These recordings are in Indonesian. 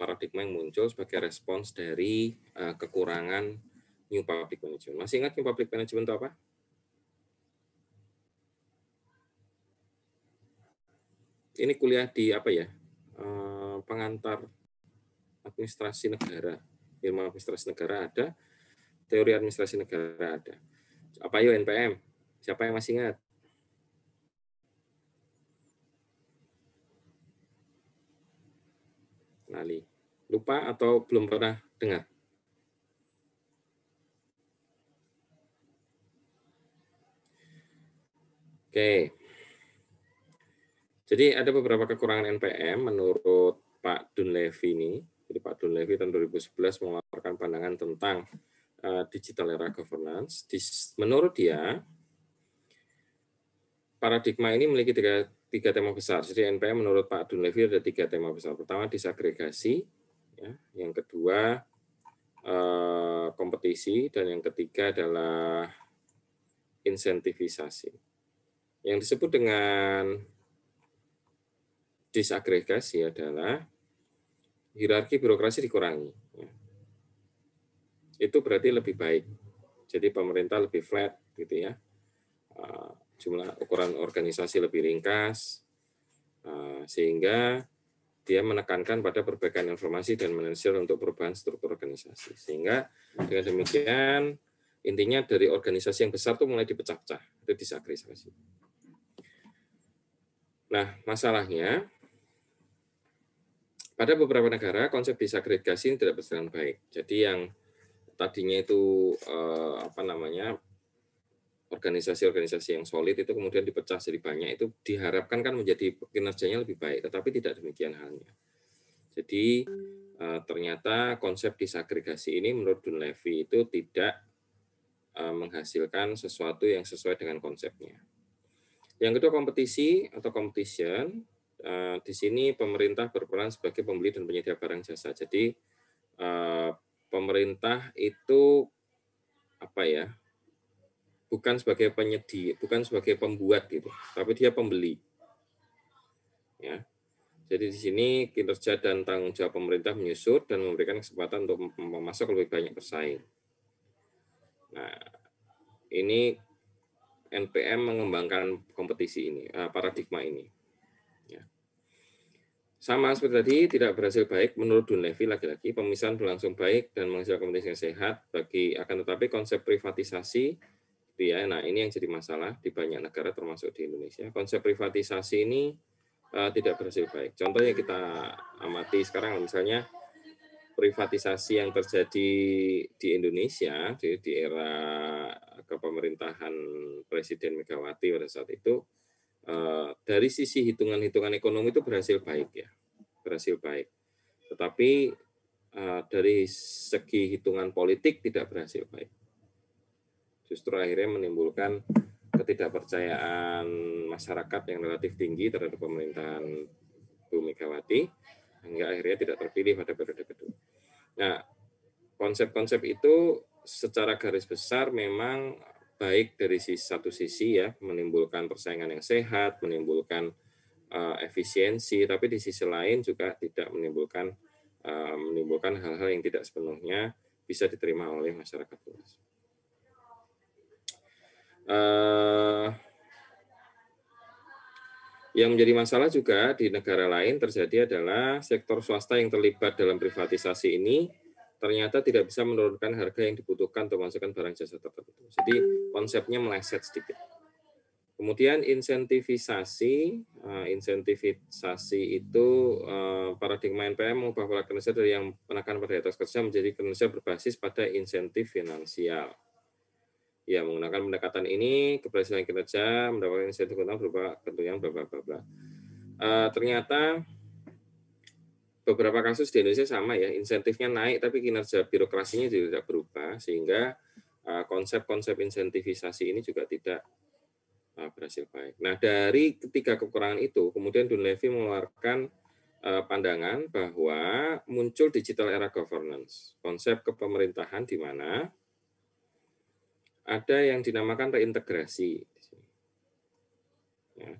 paradigma yang muncul sebagai respons dari uh, kekurangan new public management. Masih ingat new public management itu apa? Ini kuliah di apa ya? Uh, pengantar administrasi negara. Ilmu administrasi negara ada, teori administrasi negara ada. Apa yuk ya, NPM? Siapa yang masih ingat? Nali. Lupa atau belum pernah dengar? Oke. Jadi ada beberapa kekurangan NPM menurut Pak Dunlevi ini. Jadi Pak Dunlevi tahun 2011 mengeluarkan pandangan tentang eh, digital era governance. menurut dia, paradigma ini memiliki tiga, tiga tema besar. Jadi NPM menurut Pak Dunlevi ada tiga tema besar. Pertama, disagregasi ya. yang kedua eh, kompetisi dan yang ketiga adalah insentivisasi Yang disebut dengan disagregasi adalah hierarki birokrasi dikurangi. Ya. Itu berarti lebih baik. Jadi pemerintah lebih flat gitu ya. Eh, jumlah ukuran organisasi lebih ringkas eh, sehingga dia menekankan pada perbaikan informasi dan manajer untuk perubahan struktur organisasi. Sehingga dengan demikian intinya dari organisasi yang besar itu mulai dipecah-pecah, itu disakrisasi. Nah, masalahnya pada beberapa negara konsep disagregasi ini tidak berjalan baik. Jadi yang tadinya itu eh, apa namanya organisasi-organisasi yang solid itu kemudian dipecah jadi banyak itu diharapkan kan menjadi kinerjanya lebih baik, tetapi tidak demikian halnya. Jadi eh, ternyata konsep disagregasi ini menurut Dun Levy itu tidak eh, menghasilkan sesuatu yang sesuai dengan konsepnya. Yang kedua kompetisi atau competition. Eh, di sini pemerintah berperan sebagai pembeli dan penyedia barang jasa. Jadi pemerintah itu apa ya bukan sebagai penyedia, bukan sebagai pembuat gitu, tapi dia pembeli. Ya. Jadi di sini kinerja dan tanggung jawab pemerintah menyusut dan memberikan kesempatan untuk memasok lebih banyak pesaing. Nah, ini NPM mengembangkan kompetisi ini, eh, paradigma ini. Ya. Sama seperti tadi, tidak berhasil baik menurut Dun Levy lagi-lagi, pemisahan berlangsung baik dan menghasilkan kompetisi yang sehat bagi akan tetapi konsep privatisasi gitu ya. Nah, ini yang jadi masalah di banyak negara termasuk di Indonesia. Konsep privatisasi ini uh, tidak berhasil baik. Contohnya kita amati sekarang misalnya privatisasi yang terjadi di Indonesia di, di era kepemerintahan Presiden Megawati pada saat itu uh, dari sisi hitungan-hitungan ekonomi itu berhasil baik ya. Berhasil baik. Tetapi eh, dari segi hitungan politik tidak berhasil baik justru akhirnya menimbulkan ketidakpercayaan masyarakat yang relatif tinggi terhadap pemerintahan Bu Megawati hingga akhirnya tidak terpilih pada periode kedua. Nah, konsep-konsep itu secara garis besar memang baik dari sisi satu sisi ya menimbulkan persaingan yang sehat, menimbulkan uh, efisiensi, tapi di sisi lain juga tidak menimbulkan uh, menimbulkan hal-hal yang tidak sepenuhnya bisa diterima oleh masyarakat luas. Uh, yang menjadi masalah juga di negara lain terjadi adalah sektor swasta yang terlibat dalam privatisasi ini ternyata tidak bisa menurunkan harga yang dibutuhkan untuk memasukkan barang jasa tertentu. Jadi konsepnya meleset sedikit. Kemudian insentivisasi, uh, eh, insentifisasi itu uh, paradigma NPM mengubah pola kerja dari yang menekan pada atas kerja menjadi kerja berbasis pada insentif finansial. Ya, menggunakan pendekatan ini keberhasilan kinerja mendapatkan insentif utama berupa keuntungan bla bla bla bla. Uh, ternyata beberapa kasus di Indonesia sama ya, insentifnya naik tapi kinerja birokrasinya tidak berubah sehingga uh, konsep-konsep insentivisasi ini juga tidak uh, berhasil baik. Nah, dari ketiga kekurangan itu kemudian Dunleavy mengeluarkan pandangan bahwa muncul digital era governance, konsep kepemerintahan di mana ada yang dinamakan reintegrasi. Ya.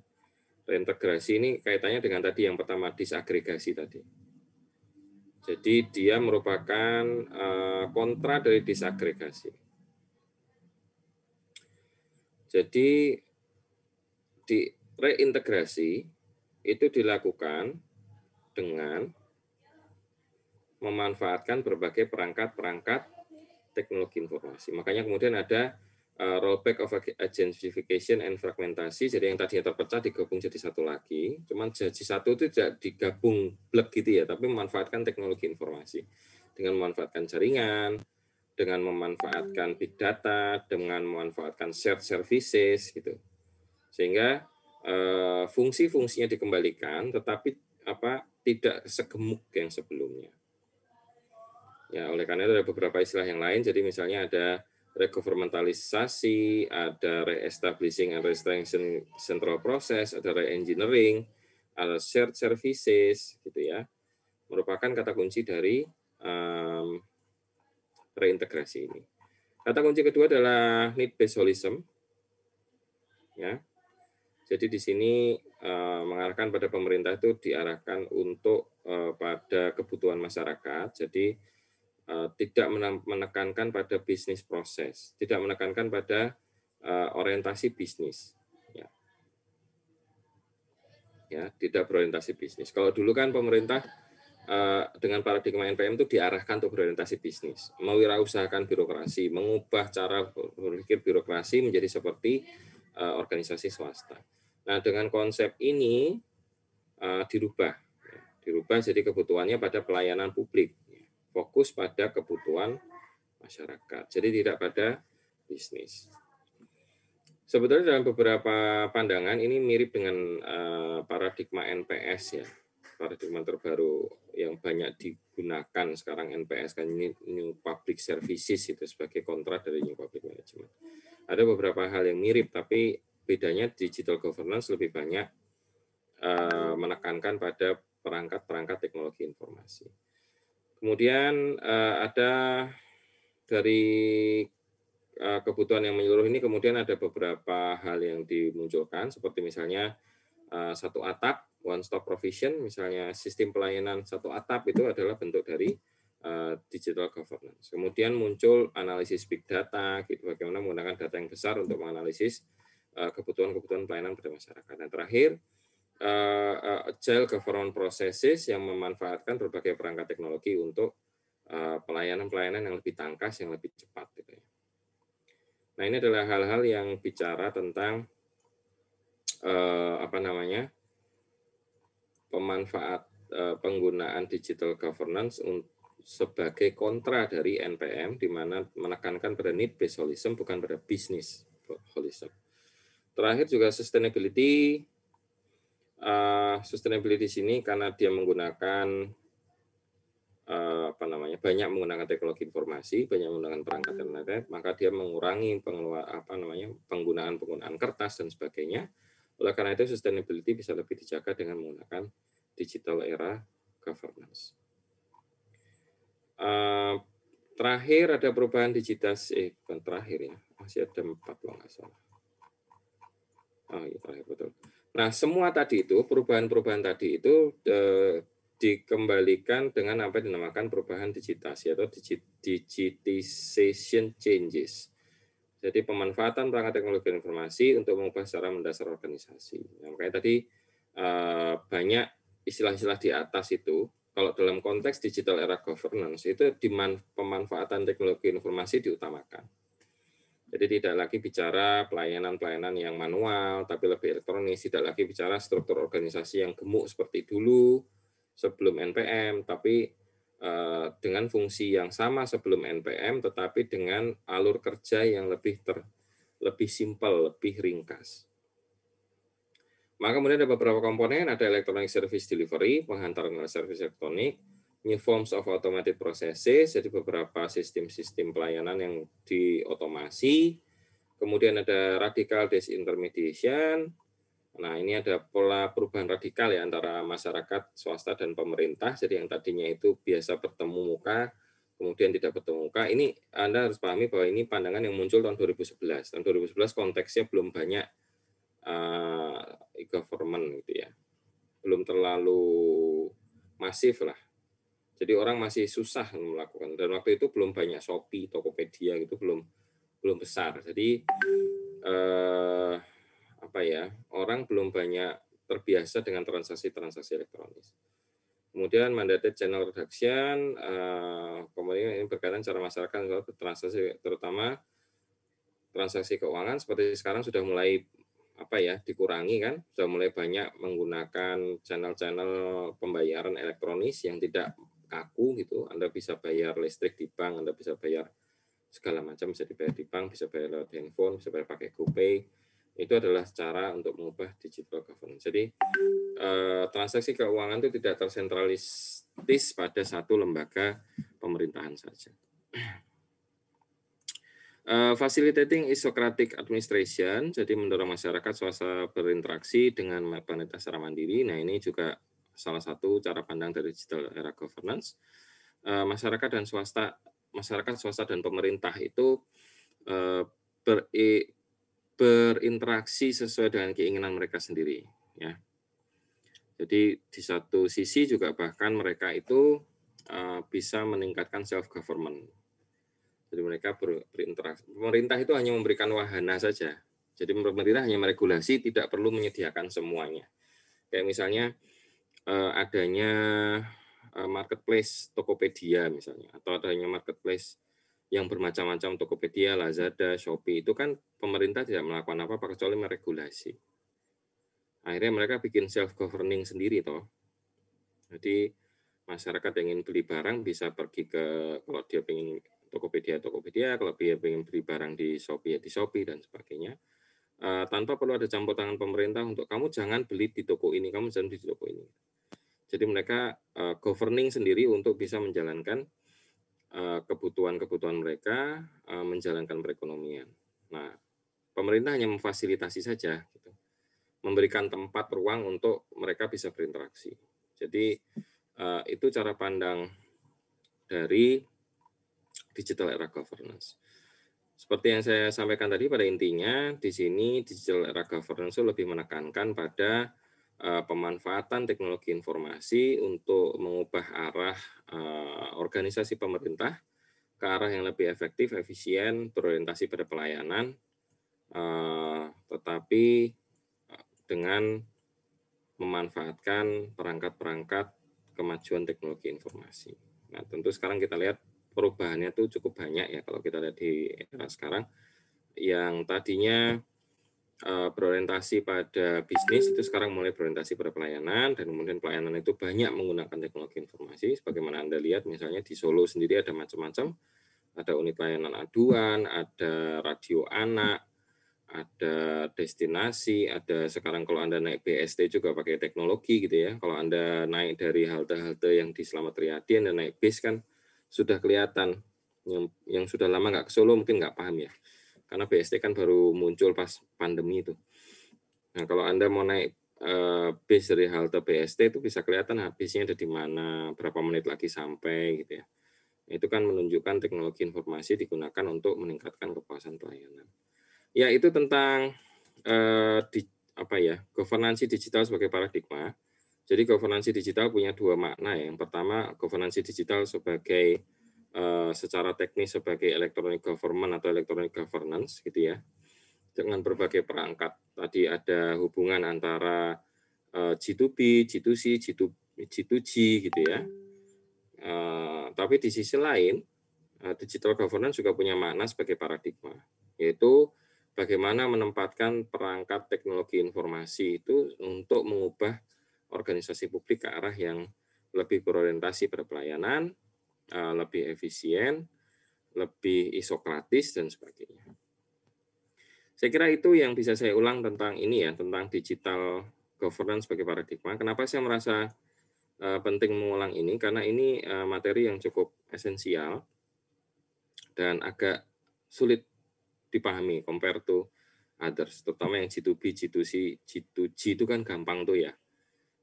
Reintegrasi ini kaitannya dengan tadi yang pertama disagregasi tadi. Jadi dia merupakan eh, kontra dari disagregasi. Jadi di reintegrasi itu dilakukan dengan memanfaatkan berbagai perangkat-perangkat teknologi informasi. Makanya kemudian ada eh, rollback of agentification and fragmentasi. Jadi yang tadinya terpecah digabung jadi satu lagi. Cuman jadi satu itu tidak digabung blek gitu ya, tapi memanfaatkan teknologi informasi dengan memanfaatkan jaringan, dengan memanfaatkan big data, dengan memanfaatkan shared services gitu. Sehingga eh, fungsi-fungsinya dikembalikan, tetapi apa tidak segemuk yang sebelumnya. Ya, oleh karena itu ada beberapa istilah yang lain. Jadi misalnya ada regovernmentalisasi, ada reestablishing and restoration central process, ada reengineering, ada shared services, gitu ya. Merupakan kata kunci dari um, reintegrasi ini. Kata kunci kedua adalah need based holism. Ya. Jadi di sini uh, mengarahkan pada pemerintah itu diarahkan untuk uh, pada kebutuhan masyarakat. Jadi Eh, tidak menekankan pada bisnis proses, tidak menekankan pada eh, orientasi bisnis. Ya. ya, tidak berorientasi bisnis. Kalau dulu kan pemerintah eh, dengan paradigma NPM itu diarahkan untuk berorientasi bisnis, mewirausahakan birokrasi, mengubah cara berpikir birokrasi menjadi seperti organisasi swasta. Nah, dengan konsep ini dirubah, ya. dirubah jadi kebutuhannya pada pelayanan publik fokus pada kebutuhan masyarakat. Jadi tidak pada bisnis. Sebetulnya dalam beberapa pandangan ini mirip dengan eh, paradigma NPS ya. Paradigma terbaru yang banyak digunakan sekarang NPS kan ini New Public Services itu sebagai kontrak dari New Public Management. Ada beberapa hal yang mirip tapi bedanya digital governance lebih banyak eh, menekankan pada perangkat-perangkat teknologi informasi Kemudian uh, ada dari uh, kebutuhan yang menyeluruh ini kemudian ada beberapa hal yang dimunculkan seperti misalnya uh, satu atap one stop provision misalnya sistem pelayanan satu atap itu adalah bentuk dari uh, digital governance. Kemudian muncul analisis big data gitu bagaimana menggunakan data yang besar untuk menganalisis kebutuhan-kebutuhan pelayanan pada masyarakat. Dan nah, terakhir uh, agile government processes yang memanfaatkan berbagai perangkat teknologi untuk eh, pelayanan-pelayanan yang lebih tangkas, yang lebih cepat. Gitu ya. Nah ini adalah hal-hal yang bicara tentang apa namanya pemanfaat penggunaan digital governance sebagai kontra dari NPM, di mana menekankan pada need based holism bukan pada bisnis holism. Terakhir juga sustainability uh, sustainability di sini karena dia menggunakan uh, apa namanya banyak menggunakan teknologi informasi, banyak menggunakan perangkat dan hmm. maka dia mengurangi pengeluar apa namanya penggunaan penggunaan kertas dan sebagainya. Oleh karena itu sustainability bisa lebih dijaga dengan menggunakan digital era governance. Uh, terakhir ada perubahan digital eh, bukan terakhir ya, masih ada empat loh nggak salah. Oh iya terakhir betul. Nah, semua tadi itu, perubahan-perubahan tadi itu eh, dikembalikan dengan apa yang dinamakan perubahan digitasi atau digitization changes. Jadi pemanfaatan perangkat teknologi informasi untuk mengubah secara mendasar organisasi. Nah, makanya tadi eh, banyak istilah-istilah di atas itu, kalau dalam konteks digital era governance itu pemanfaatan teknologi informasi diutamakan jadi tidak lagi bicara pelayanan-pelayanan yang manual, tapi lebih elektronis. Tidak lagi bicara struktur organisasi yang gemuk seperti dulu sebelum NPM, tapi eh, dengan fungsi yang sama sebelum NPM, tetapi dengan alur kerja yang lebih ter, lebih simpel, lebih ringkas. Maka kemudian ada beberapa komponen, ada electronic service delivery, penghantaran service elektronik, new forms of automated processes, jadi beberapa sistem-sistem pelayanan yang diotomasi. Kemudian ada radical disintermediation. Nah, ini ada pola perubahan radikal ya antara masyarakat, swasta, dan pemerintah. Jadi yang tadinya itu biasa bertemu muka, kemudian tidak bertemu muka. Ini Anda harus pahami bahwa ini pandangan yang muncul tahun 2011. Tahun 2011 konteksnya belum banyak uh, e-government gitu ya. Belum terlalu masif lah jadi orang masih susah melakukan dan waktu itu belum banyak Shopee, Tokopedia gitu belum belum besar. Jadi eh, apa ya orang belum banyak terbiasa dengan transaksi-transaksi elektronis. Kemudian mandated channel reduction, eh, kemudian ini berkaitan cara masyarakat transaksi terutama transaksi keuangan seperti sekarang sudah mulai apa ya dikurangi kan sudah mulai banyak menggunakan channel-channel pembayaran elektronis yang tidak kaku gitu Anda bisa bayar listrik di bank Anda bisa bayar segala macam bisa dibayar di bank bisa bayar lewat handphone bisa bayar pakai GoPay itu adalah cara untuk mengubah digital governance jadi eh, transaksi keuangan itu tidak tersentralistis pada satu lembaga pemerintahan saja eh, facilitating isocratic administration, jadi mendorong masyarakat swasta berinteraksi dengan panitia secara mandiri. Nah ini juga salah satu cara pandang dari digital era governance. Eh, masyarakat dan swasta, masyarakat swasta dan pemerintah itu eh, ber, berinteraksi sesuai dengan keinginan mereka sendiri. Ya. Jadi di satu sisi juga bahkan mereka itu eh, bisa meningkatkan self government. Jadi mereka berinteraksi. Pemerintah itu hanya memberikan wahana saja. Jadi pemerintah hanya meregulasi, tidak perlu menyediakan semuanya. Kayak misalnya uh, adanya eh, marketplace Tokopedia misalnya atau adanya marketplace yang bermacam-macam Tokopedia, Lazada, Shopee itu kan pemerintah tidak melakukan apa-apa kecuali meregulasi. Akhirnya mereka bikin self governing sendiri toh. Jadi masyarakat yang ingin beli barang bisa pergi ke kalau dia ingin Tokopedia, Tokopedia, kalau dia ingin beli barang di Shopee, ya di Shopee dan sebagainya. Uh, tanpa perlu ada campur tangan pemerintah untuk kamu jangan beli di toko ini, kamu jangan beli di toko ini. Jadi mereka uh, governing sendiri untuk bisa menjalankan eh, kebutuhan-kebutuhan mereka uh, menjalankan perekonomian. Nah, pemerintah hanya memfasilitasi saja, gitu. memberikan tempat ruang untuk mereka bisa berinteraksi. Jadi uh, itu cara pandang dari digital era governance. Seperti yang saya sampaikan tadi pada intinya di sini digital era governance lebih menekankan pada Eh, pemanfaatan teknologi informasi untuk mengubah arah eh, organisasi pemerintah ke arah yang lebih efektif, efisien, berorientasi pada pelayanan, eh, tetapi dengan memanfaatkan perangkat-perangkat kemajuan teknologi informasi. Nah, tentu sekarang kita lihat perubahannya tuh cukup banyak ya kalau kita lihat di era sekarang yang tadinya Eh, berorientasi pada bisnis itu sekarang mulai berorientasi pada pelayanan dan kemudian pelayanan itu banyak menggunakan teknologi informasi sebagaimana Anda lihat misalnya di Solo sendiri ada macam-macam ada unit pelayanan aduan, ada radio anak, ada destinasi, ada sekarang kalau Anda naik BST juga pakai teknologi gitu ya. Kalau Anda naik dari halte-halte yang di Selamat Riyadi, dan naik bis kan sudah kelihatan. Yang, yang sudah lama nggak ke Solo mungkin nggak paham ya. Karena BST kan baru muncul pas pandemi itu. Nah, kalau Anda mau naik eh, bis dari halte BST itu bisa kelihatan habisnya ada di mana, berapa menit lagi sampai gitu ya. Nah, itu kan menunjukkan teknologi informasi digunakan untuk meningkatkan kepuasan pelayanan. Ya, itu tentang eh, di, apa ya, governansi digital sebagai paradigma. Jadi governansi digital punya dua makna ya. Yang pertama, governansi digital sebagai Eh, secara teknis sebagai electronic government atau electronic governance gitu ya dengan berbagai perangkat tadi ada hubungan antara eh, C g 2 p G2C, G2, G2G gitu ya. Eh, tapi di sisi lain digital governance juga punya makna sebagai paradigma yaitu bagaimana menempatkan perangkat teknologi informasi itu untuk mengubah organisasi publik ke arah yang lebih berorientasi pada pelayanan, Eh, lebih efisien, lebih isokratis dan sebagainya. Saya kira itu yang bisa saya ulang tentang ini ya, tentang digital governance sebagai paradigma. Kenapa saya merasa eh, penting mengulang ini? Karena ini eh, materi yang cukup esensial dan agak sulit dipahami compare to others, terutama yang G2B, G2C, G2G itu kan gampang tuh ya.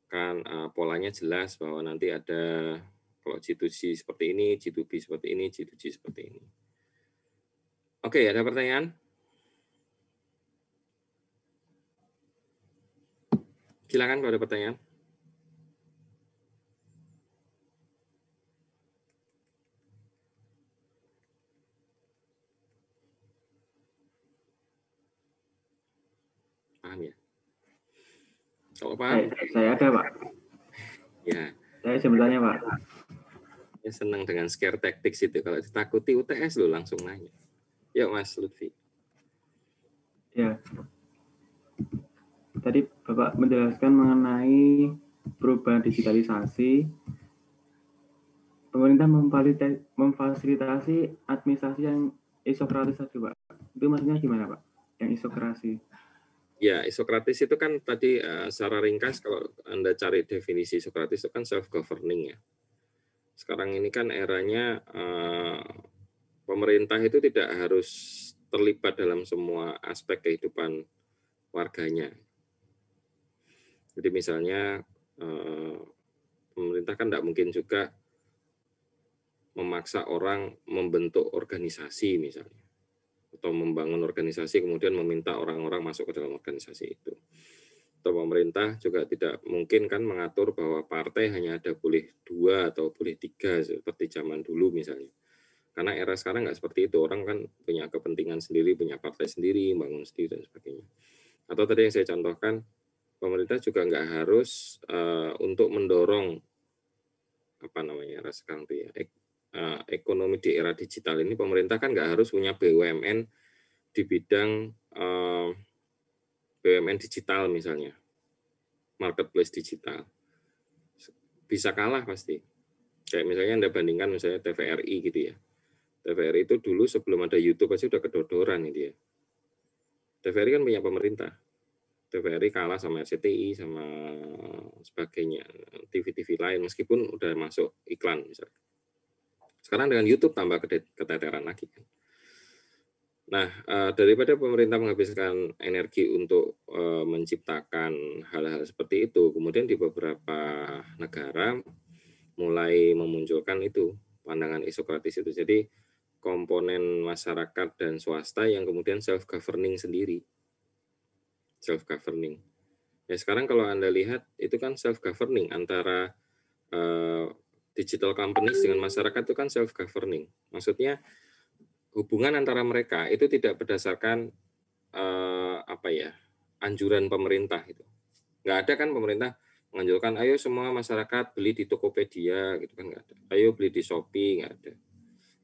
Kan polanya jelas bahwa nanti ada kalau g 2 c seperti ini, G2B seperti ini, G2G seperti ini. Oke, ada pertanyaan? Silakan kalau ada pertanyaan. paham ya? Kalau paham? saya ada Pak. Ya. Saya sebenarnya Pak. Saya senang dengan scare tactics itu. Kalau ditakuti UTS lo langsung nanya. Yuk Mas Lutfi. Ya. Tadi Bapak menjelaskan mengenai perubahan digitalisasi. Pemerintah memfasilitasi administrasi yang isokratis tadi, Pak. Itu maksudnya gimana, Pak? Yang isokrasi. Ya, isokratis itu kan tadi uh, secara ringkas kalau Anda cari definisi isokratis itu kan self-governing ya sekarang ini kan eranya eh, pemerintah itu tidak harus terlibat dalam semua aspek kehidupan warganya. Jadi misalnya eh, pemerintah kan tidak mungkin juga memaksa orang membentuk organisasi misalnya atau membangun organisasi kemudian meminta orang-orang masuk ke dalam organisasi itu atau pemerintah juga tidak mungkin kan mengatur bahwa partai hanya ada boleh dua atau boleh tiga seperti zaman dulu misalnya. Karena era sekarang nggak seperti itu, orang kan punya kepentingan sendiri, punya partai sendiri, bangun sendiri dan sebagainya. Atau tadi yang saya contohkan, pemerintah juga nggak harus uh, untuk mendorong apa namanya era sekarang itu ya ek, uh, ekonomi di era digital ini pemerintah kan nggak harus punya BUMN di bidang uh, BUMN digital misalnya, marketplace digital, bisa kalah pasti. Kayak misalnya Anda bandingkan misalnya TVRI gitu ya. TVRI itu dulu sebelum ada YouTube pasti udah kedodoran gitu ya. TVRI kan punya pemerintah. TVRI kalah sama RCTI sama sebagainya TV-TV lain meskipun udah masuk iklan misalnya. Sekarang dengan YouTube tambah keteteran lagi kan. Nah, eh, daripada pemerintah menghabiskan energi untuk eh, menciptakan hal-hal seperti itu, kemudian di beberapa negara mulai memunculkan itu pandangan isokratis itu. Jadi komponen masyarakat dan swasta yang kemudian self governing sendiri. Self governing. Ya sekarang kalau Anda lihat itu kan self governing antara uh, digital companies dengan masyarakat itu kan self governing. Maksudnya hubungan antara mereka itu tidak berdasarkan eh, apa ya anjuran pemerintah itu nggak ada kan pemerintah menganjurkan ayo semua masyarakat beli di Tokopedia gitu kan nggak ada ayo beli di Shopee nggak ada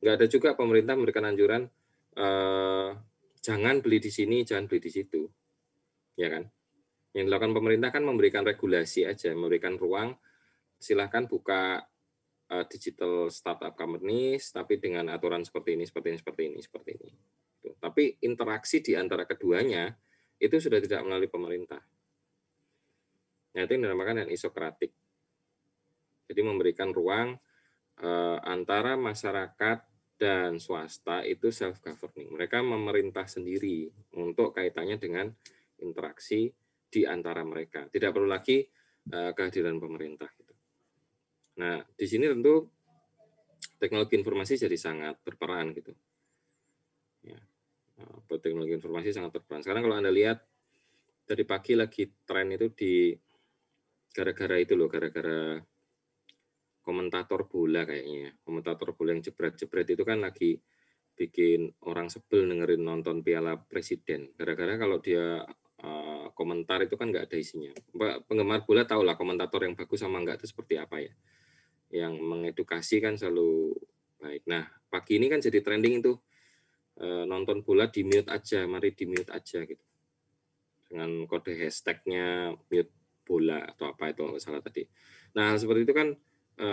nggak ada juga pemerintah memberikan anjuran eh, jangan beli di sini jangan beli di situ ya kan yang dilakukan pemerintah kan memberikan regulasi aja memberikan ruang silahkan buka uh, digital startup companies tapi dengan aturan seperti ini seperti ini seperti ini seperti ini gitu. tapi interaksi di antara keduanya itu sudah tidak melalui pemerintah nah itu yang dinamakan yang isokratik jadi memberikan ruang uh, antara masyarakat dan swasta itu self governing mereka memerintah sendiri untuk kaitannya dengan interaksi di antara mereka tidak perlu lagi eh, kehadiran pemerintah Nah, di sini tentu teknologi informasi jadi sangat berperan gitu. Ya. Eh, teknologi informasi sangat berperan. Sekarang kalau Anda lihat tadi pagi lagi tren itu di gara-gara itu loh, gara-gara komentator bola kayaknya. Ya. Komentator bola yang jebret-jebret itu kan lagi bikin orang sebel dengerin nonton Piala Presiden. Gara-gara kalau dia eh, komentar itu kan nggak ada isinya. Penggemar bola tahu lah komentator yang bagus sama nggak itu seperti apa ya yang mengedukasi kan selalu baik. Nah, pagi ini kan jadi trending itu e, nonton bola di mute aja, mari di mute aja gitu. Dengan kode hashtagnya mute bola atau apa itu nggak salah tadi. Nah, seperti itu kan e,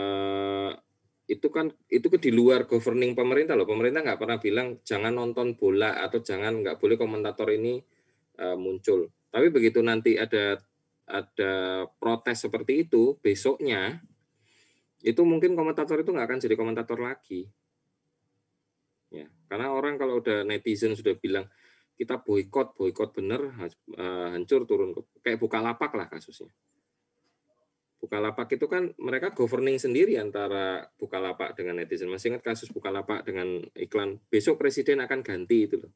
itu kan itu ke di luar governing pemerintah loh. Pemerintah nggak pernah bilang jangan nonton bola atau jangan nggak boleh komentator ini e, muncul. Tapi begitu nanti ada ada protes seperti itu besoknya itu mungkin komentator itu nggak akan jadi komentator lagi. Ya, karena orang kalau udah netizen sudah bilang kita boykot, boykot bener, hancur turun ke kayak lapak lah kasusnya. buka lapak itu kan mereka governing sendiri antara buka lapak dengan netizen. Masih ingat kasus lapak dengan iklan besok presiden akan ganti itu loh.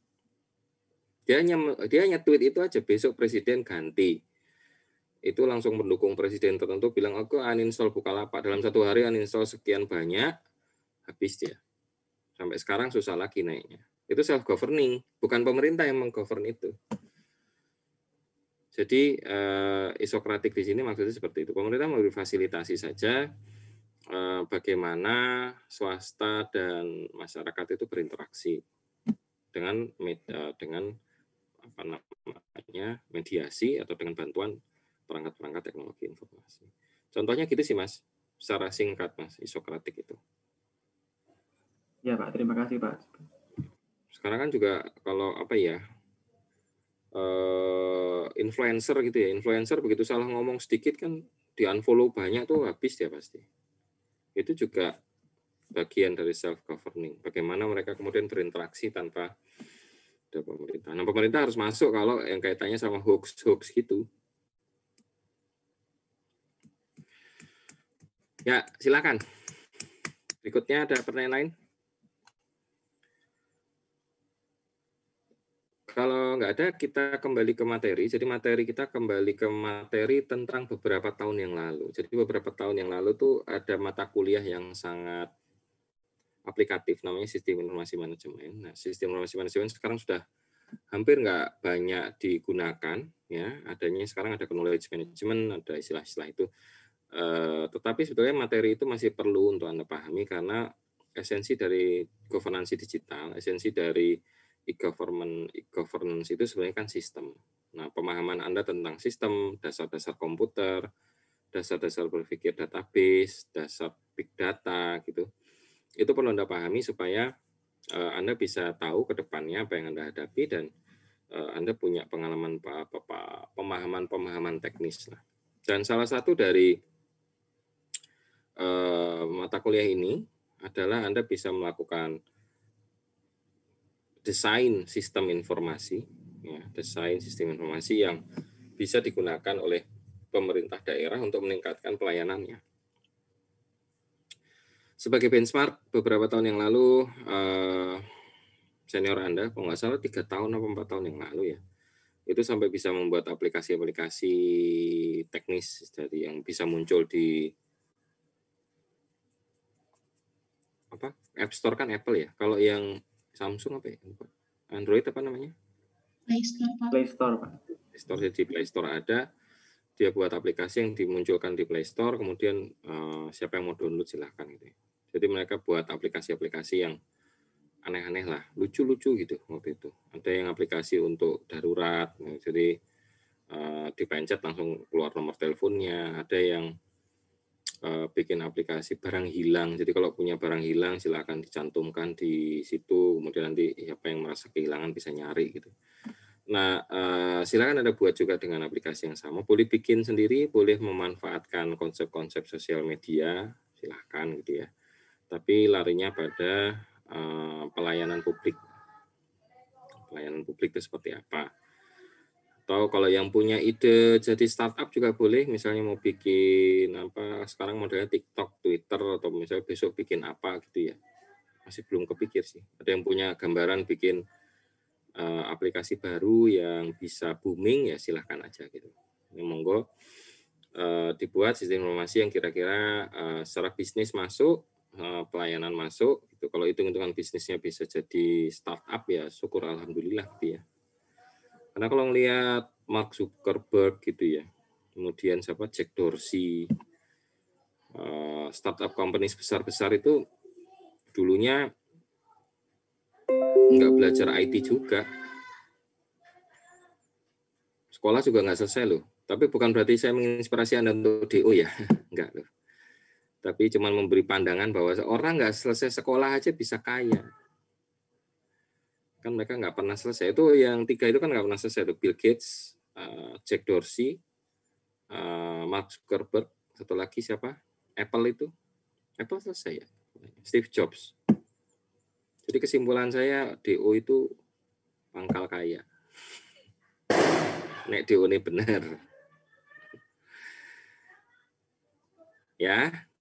Dia hanya dia hanya tweet itu aja besok presiden ganti itu langsung mendukung presiden tertentu bilang aku uninstall Bukalapak dalam satu hari uninstall sekian banyak habis dia sampai sekarang susah lagi naiknya itu self governing bukan pemerintah yang menggovern itu jadi eh, isokratik di sini maksudnya seperti itu pemerintah memberi fasilitasi saja eh, bagaimana swasta dan masyarakat itu berinteraksi dengan med, eh, dengan apa namanya mediasi atau dengan bantuan perangkat-perangkat teknologi informasi. Contohnya gitu sih Mas, secara singkat Mas, isokratik itu. Ya Pak, terima kasih Pak. Sekarang kan juga kalau apa ya, eh, influencer gitu ya, influencer begitu salah ngomong sedikit kan di unfollow banyak tuh habis ya pasti. Itu juga bagian dari self governing. Bagaimana mereka kemudian berinteraksi tanpa pemerintah. Nah pemerintah harus masuk kalau yang kaitannya sama hoax hoax gitu. Ya, silakan. Berikutnya ada pertanyaan lain? Kalau nggak ada, kita kembali ke materi. Jadi materi kita kembali ke materi tentang beberapa tahun yang lalu. Jadi beberapa tahun yang lalu tuh ada mata kuliah yang sangat aplikatif, namanya sistem informasi manajemen. Nah, sistem informasi manajemen sekarang sudah hampir nggak banyak digunakan. ya Adanya sekarang ada knowledge management, ada istilah-istilah itu. Eh, tetapi sebetulnya materi itu masih perlu untuk Anda pahami karena esensi dari governance digital, esensi dari e-government e-governance itu sebenarnya kan sistem. Nah, pemahaman Anda tentang sistem, dasar-dasar komputer, dasar-dasar berpikir database, dasar big data gitu. Itu perlu Anda pahami supaya eh, Anda bisa tahu ke depannya apa yang Anda hadapi dan eh, Anda punya pengalaman pemahaman-pemahaman teknis lah. Dan salah satu dari Eh, mata kuliah ini adalah Anda bisa melakukan desain sistem informasi, ya, desain sistem informasi yang bisa digunakan oleh pemerintah daerah untuk meningkatkan pelayanannya. Sebagai benchmark, beberapa tahun yang lalu eh, senior Anda, kalau nggak salah tiga tahun atau empat tahun yang lalu ya, itu sampai bisa membuat aplikasi-aplikasi teknis, jadi yang bisa muncul di apa App Store kan Apple ya kalau yang Samsung apa ya Android apa namanya Play Store Pak Play Store Pak Play jadi Play Store ada dia buat aplikasi yang dimunculkan di Play Store kemudian uh, siapa yang mau download silahkan gitu ya. jadi mereka buat aplikasi-aplikasi yang aneh-aneh lah lucu-lucu gitu waktu itu ada yang aplikasi untuk darurat jadi uh, dipencet langsung keluar nomor teleponnya ada yang Eh, bikin aplikasi barang hilang. Jadi kalau punya barang hilang silahkan dicantumkan di situ. Kemudian nanti siapa yang merasa kehilangan bisa nyari gitu. Nah, silahkan eh, silakan Anda buat juga dengan aplikasi yang sama. Boleh bikin sendiri, boleh memanfaatkan konsep-konsep sosial media, silahkan gitu ya. Tapi larinya pada eh, pelayanan publik. Pelayanan publik itu seperti apa? atau kalau yang punya ide jadi startup juga boleh misalnya mau bikin apa sekarang modelnya TikTok, Twitter atau misalnya besok bikin apa gitu ya masih belum kepikir sih ada yang punya gambaran bikin uh, aplikasi baru yang bisa booming ya silahkan aja gitu ini ya, monggo uh, dibuat sistem informasi yang kira-kira uh, secara bisnis masuk uh, pelayanan masuk gitu kalau hitung-hitungan bisnisnya bisa jadi startup ya syukur alhamdulillah gitu ya karena kalau ngelihat Mark Zuckerberg gitu ya, kemudian siapa Jack Dorsey, eh, startup company besar-besar itu dulunya nggak belajar IT juga. Sekolah juga nggak selesai loh. Tapi bukan berarti saya menginspirasi Anda untuk DO ya. nggak loh. Tapi cuma memberi pandangan bahwa orang nggak selesai sekolah aja bisa kaya kan mereka nggak pernah selesai itu yang tiga itu kan nggak pernah selesai itu Bill Gates, uh, Jack Dorsey, uh, Mark Zuckerberg, satu lagi siapa? Apple itu, Apple selesai ya, Steve Jobs. Jadi kesimpulan saya DO itu pangkal kaya. Nek DO ini benar. Ya,